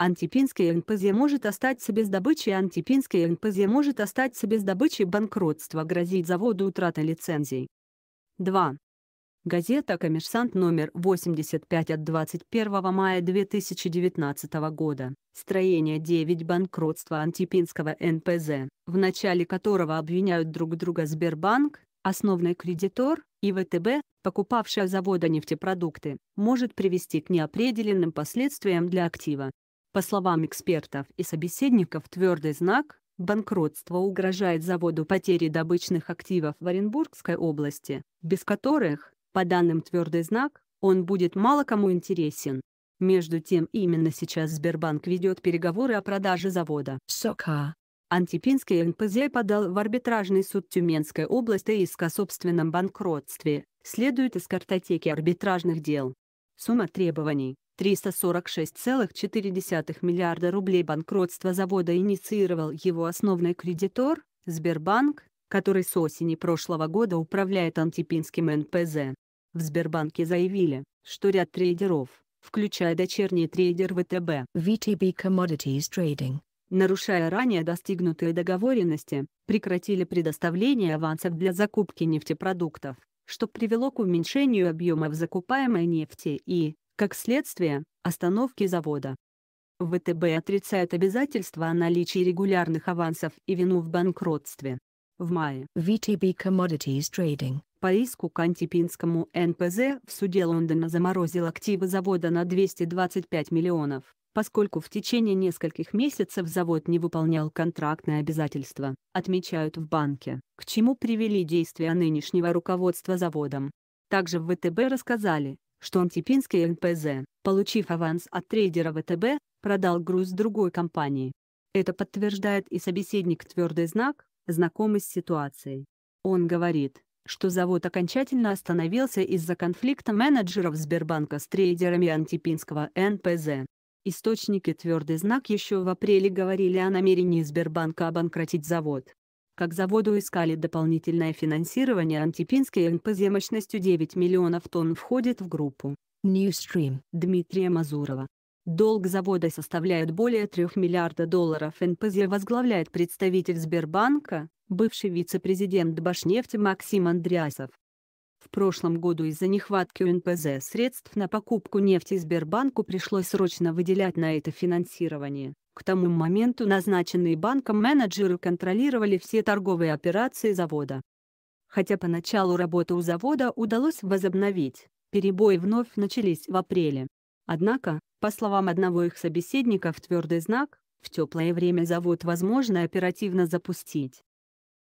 Антипинская НПЗ может остаться без добычи Антипинская НПЗ может остаться без добычи банкротства грозит заводу утрата лицензий. 2. Газета «Коммерсант» номер 85 от 21 мая 2019 года. Строение 9 Банкротство Антипинского НПЗ, в начале которого обвиняют друг друга Сбербанк, основной кредитор, и ВТБ, покупавшая завода нефтепродукты, может привести к неопределенным последствиям для актива. По словам экспертов и собеседников, твердый знак банкротство угрожает заводу потери добычных активов в Оренбургской области, без которых, по данным твердый знак, он будет мало кому интересен. Между тем именно сейчас Сбербанк ведет переговоры о продаже завода. Сока. Антипинский НПЗ подал в арбитражный суд Тюменской области иск о собственном банкротстве, следует из картотеки арбитражных дел. Сумма требований 346,4 миллиарда рублей банкротства завода инициировал его основной кредитор, Сбербанк, который с осени прошлого года управляет антипинским НПЗ. В Сбербанке заявили, что ряд трейдеров, включая дочерний трейдер ВТБ, VTB Commodities Trading, нарушая ранее достигнутые договоренности, прекратили предоставление авансов для закупки нефтепродуктов, что привело к уменьшению объемов закупаемой нефти и, как следствие, остановки завода. ВТБ отрицает обязательства о наличии регулярных авансов и вину в банкротстве. В мае VTB Commodities Trading по иску к антипинскому НПЗ в суде Лондона заморозил активы завода на 225 миллионов, поскольку в течение нескольких месяцев завод не выполнял контрактные обязательства, отмечают в банке, к чему привели действия нынешнего руководства заводом. Также в ВТБ рассказали, что Антипинский НПЗ, получив аванс от трейдера ВТБ, продал груз другой компании. Это подтверждает и собеседник «Твердый знак», знакомый с ситуацией. Он говорит, что завод окончательно остановился из-за конфликта менеджеров Сбербанка с трейдерами Антипинского НПЗ. Источники «Твердый знак» еще в апреле говорили о намерении Сбербанка обанкротить завод как заводу искали дополнительное финансирование Антипинский НП мощностью 9 миллионов тонн входит в группу Newstream Дмитрия Мазурова. Долг завода составляет более 3 миллиарда долларов. НПЗ возглавляет представитель Сбербанка, бывший вице-президент Башнефти Максим Андреасов. В прошлом году из-за нехватки у НПЗ средств на покупку нефти Сбербанку пришлось срочно выделять на это финансирование, к тому моменту назначенные банком менеджеры контролировали все торговые операции завода. Хотя поначалу работу у завода удалось возобновить, перебои вновь начались в апреле. Однако, по словам одного их собеседника в твердый знак, в теплое время завод возможно оперативно запустить.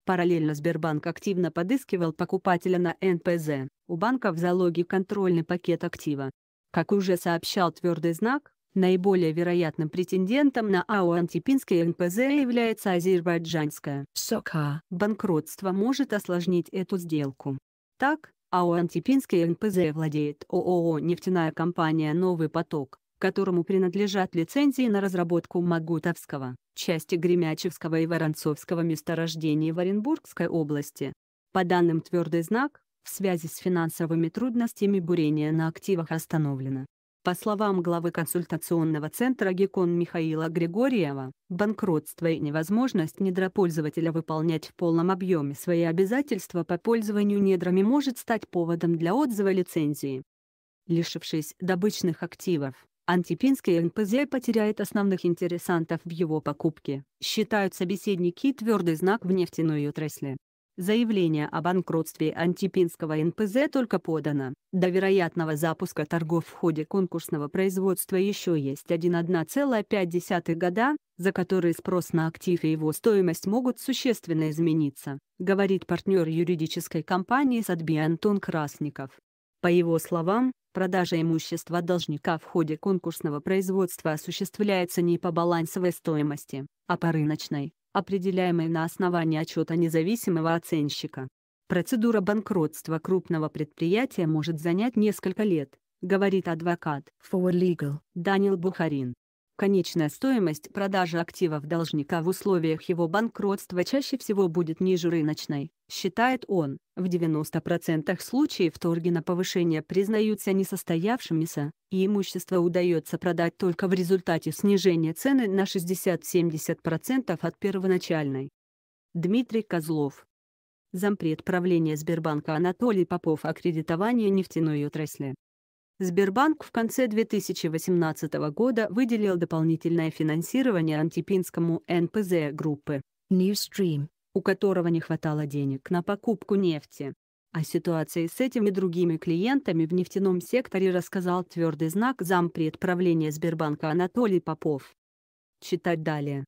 Параллельно Сбербанк активно подыскивал покупателя на НПЗ, у банка в залоге контрольный пакет актива. Как уже сообщал твердый знак, Наиболее вероятным претендентом на АО Антипинское НПЗ является азербайджанская СОКА. Банкротство может осложнить эту сделку. Так, АО Антипинское НПЗ владеет ООО «Нефтяная компания «Новый поток», которому принадлежат лицензии на разработку Магутовского, части Гремячевского и Воронцовского месторождений в Оренбургской области. По данным «Твердый знак», в связи с финансовыми трудностями бурение на активах остановлено. По словам главы консультационного центра ГИКОН Михаила Григорьева, банкротство и невозможность недропользователя выполнять в полном объеме свои обязательства по пользованию недрами может стать поводом для отзыва лицензии. Лишившись добычных активов, Антипинский НПЗ потеряет основных интересантов в его покупке, считают собеседники твердый знак в нефтяной отрасли. Заявление о банкротстве Антипинского НПЗ только подано. До вероятного запуска торгов в ходе конкурсного производства еще есть 1,1,5 года, за которые спрос на актив и его стоимость могут существенно измениться, говорит партнер юридической компании «Садби» Антон Красников. По его словам, продажа имущества должника в ходе конкурсного производства осуществляется не по балансовой стоимости, а по рыночной определяемый на основании отчета независимого оценщика. Процедура банкротства крупного предприятия может занять несколько лет, говорит адвокат For Legal Данил Бухарин. Конечная стоимость продажи активов должника в условиях его банкротства чаще всего будет ниже рыночной, Считает он, в 90% случаев торги на повышение признаются несостоявшимися, и имущество удается продать только в результате снижения цены на 60-70% от первоначальной. Дмитрий Козлов. Зампред правления Сбербанка Анатолий Попов о кредитовании нефтяной отрасли. Сбербанк в конце 2018 года выделил дополнительное финансирование антипинскому НПЗ группы. Newstream у которого не хватало денег на покупку нефти. О ситуации с этими другими клиентами в нефтяном секторе рассказал твердый знак зампредправления Сбербанка Анатолий Попов. Читать далее.